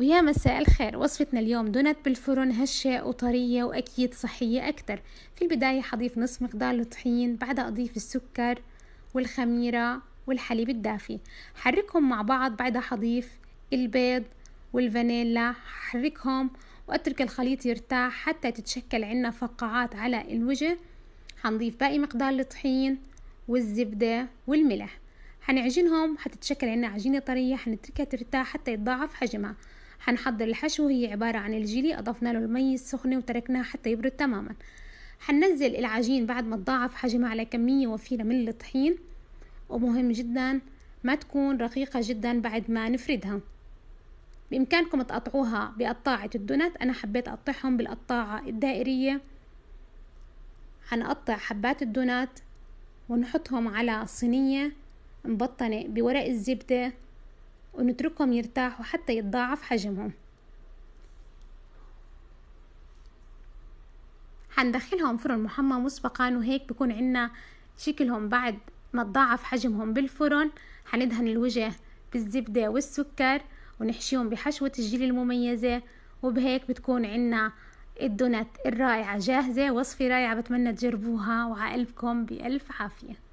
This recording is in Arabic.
ويا مساء الخير وصفتنا اليوم دونت بالفرن هشة وطرية وأكيد صحية أكتر في البداية حضيف نصف مقدار الطحين بعدها أضيف السكر والخميرة والحليب الدافي حركهم مع بعض بعدها حضيف البيض والفانيلا حركهم وأترك الخليط يرتاح حتى تتشكل عنا فقاعات على الوجه حنضيف باقي مقدار الطحين والزبدة والملح حنعجنهم حتتشكل عنا عجينة طرية حنتركها ترتاح حتى يتضاعف حجمها هنحضر الحشو هي عبارة عن الجيلي أضفنا له المي السخنة وتركناه حتى يبرد تماما هننزل العجين بعد ما تضاعف حجمه على كمية وفيرة من الطحين ومهم جدا ما تكون رقيقة جدا بعد ما نفردها بإمكانكم تقطعوها بقطاعة الدونات أنا حبيت أقطعهم بالقطاعة الدائرية هنقطع حبات الدونات ونحطهم على صينية مبطنة بورق الزبدة ونتركهم يرتاحوا حتى يتضاعف حجمهم حندخلهم فرن محمى مسبقا وهيك بكون عنا شكلهم بعد ما تضاعف حجمهم بالفرن حندهن الوجه بالزبدة والسكر ونحشيهم بحشوة الجيل المميزة وبهيك بتكون عنا الدونات الرائعة جاهزة وصفة رائعة بتمنى تجربوها وعقلبكم بألف عافية